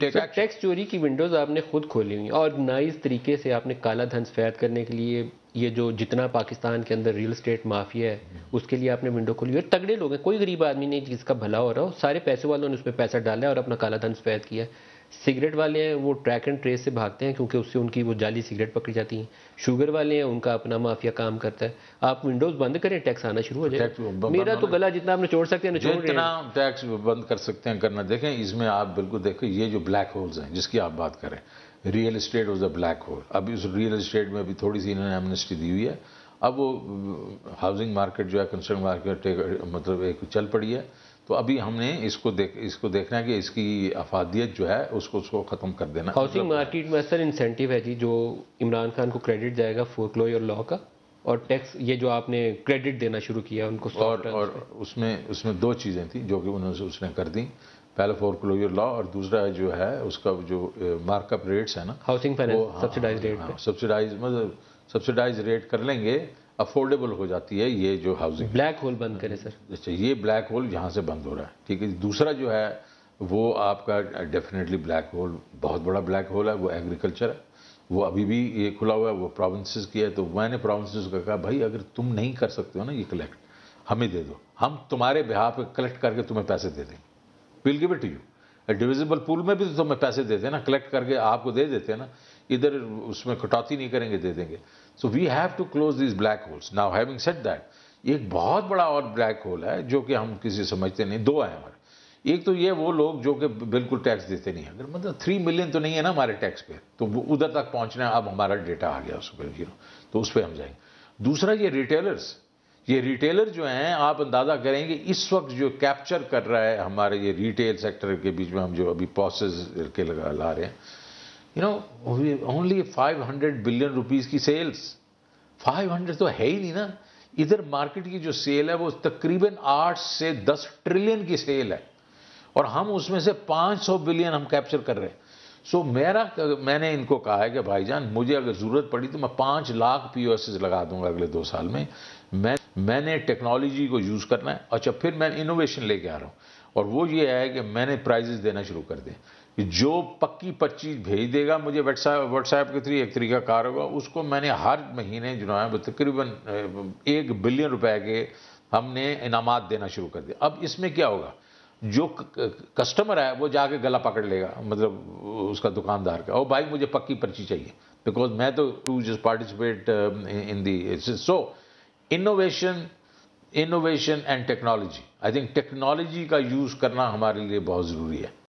tax चोरी की Windows आपने खुद खोली हुई ऑर्गेनाइज तरीके से आपने काला धन सफेद करने के लिए ये जो जितना पाकिस्तान के अंदर रियल स्टेट माफिया है उसके लिए आपने विंडो खोली हुई है तगड़े लोग हैं कोई गरीब आदमी नहीं जिसका भला हो रहा हो सारे पैसे वालों ने उसमें पैसा डाला है और अपना काला धन सफेद किया है सिगरेट वाले हैं वो ट्रैक एंड ट्रेस से भागते हैं क्योंकि उससे उनकी वो जाली सिगरेट पकड़ी जाती हैं शुगर वाले हैं उनका अपना माफिया काम करता है आप विंडोज बंद करें टैक्स आना शुरू हो जाए मेरा तो गला जितना आप निचोड़ सकते हैं जितना टैक्स बंद कर सकते हैं करना देखें इसमें आप बिल्कुल देखें ये जो ब्लैक होल्स हैं जिसकी आप बात करें real estate was a black hole अभी उस रियल इस्टेट में अभी थोड़ी सी इन्होंने एमनेस्टी दी हुई है अब वो हाउसिंग मार्केट जो है कंस्ट्रक्शन मार्केट मतलब एक चल पड़ी है तो अभी हमने इसको देख इसको देखना है कि इसकी अफादियत जो है उसको उसको ख़त्म कर देना हाउसिंग मार्केट मतलब में असर इंसेंटिव है जी जो इमरान खान को क्रेडिट जाएगा फोरक्लोज और लॉ का और टैक्स ये जो आपने क्रेडिट देना शुरू किया उनको और और उसमें उसमें दो चीज़ें थी जो कि उन्होंने उसने कर दी पहला फोर क्लोजर लॉ और दूसरा जो है उसका जो मार्कअप रेट्स है ना housing finance subsidise rate subsidise मतलब सब्सिडाइज रेट कर लेंगे अफोर्डेबल हो जाती है ये जो हाउसिंग ब्लैक होल बंद करें सर अच्छा ये ब्लैक होल यहाँ से बंद हो रहा है ठीक है दूसरा जो है वो आपका डेफिनेटली ब्लैक होल बहुत बड़ा ब्लैक होल है वो एग्रीकल्चर है वो अभी भी ये खुला हुआ है वो प्रोविंसेस की है तो मैंने प्रोविंसेस का कहा भाई अगर तुम नहीं कर सकते हो ना ये कलेक्ट हमें दे दो हम तुम्हारे बिहार पर कलेक्ट करके तुम्हें पैसे दे देंगे will give it you divisible pool में भी तो तुम्हें पैसे देते हैं ना कलेक्ट करके आपको दे देते हैं ना इधर उसमें कटौती नहीं करेंगे दे देंगे so we have to close this black holes now having set that एक बहुत बड़ा और ब्लैक होल है जो कि हम किसी समझते नहीं दो है हमारे एक तो ये वो लोग जो कि बिल्कुल टैक्स देते नहीं अगर मतलब थ्री मिलियन तो नहीं है ना हमारे टैक्स पे तो उधर तक पहुंचना अब हमारा डेटा आ गया उस पर जीरो तो उस पर हम जाएंगे दूसरा ये रिटेलर्स ये रिटेलर जो हैं आप अंदाज़ा करेंगे इस वक्त जो कैप्चर कर रहा है हमारे ये रिटेल सेक्टर के बीच में हम जो अभी पॉसेस के लगा ला रहे हैं you know only 500 billion rupees की सेल्स 500 तो है ही नहीं ना इधर मार्केट की जो सेल है वो तकरीबन 8 से 10 ट्रिलियन की सेल है और हम उसमें से 500 बिलियन हम कैप्चर कर रहे हैं सो so, मेरा मैंने इनको कहा है कि भाईजान मुझे अगर ज़रूरत पड़ी तो मैं पाँच लाख पी लगा दूंगा अगले दो साल में मैं मैंने टेक्नोलॉजी को यूज़ करना है अच्छा फिर मैं इनोवेशन लेके आ रहा हूँ और वो ये है कि मैंने प्राइजेस देना शुरू कर दें कि जो पक्की पर्ची भेज देगा मुझे व्हाट्सएप व्हाट्सएप के थ्रू एक तरीका कार होगा उसको मैंने हर महीने जो है तकरीबन एक बिलियन रुपए के हमने इनाम देना शुरू कर दिया अब इसमें क्या होगा जो कस्टमर है वो जाके गला पकड़ लेगा मतलब उसका दुकानदार का ओ भाई मुझे पक्की पर्ची चाहिए बिकॉज मैं तो टू जिस participate in the so innovation innovation and technology I think technology का यूज़ करना हमारे लिए बहुत ज़रूरी है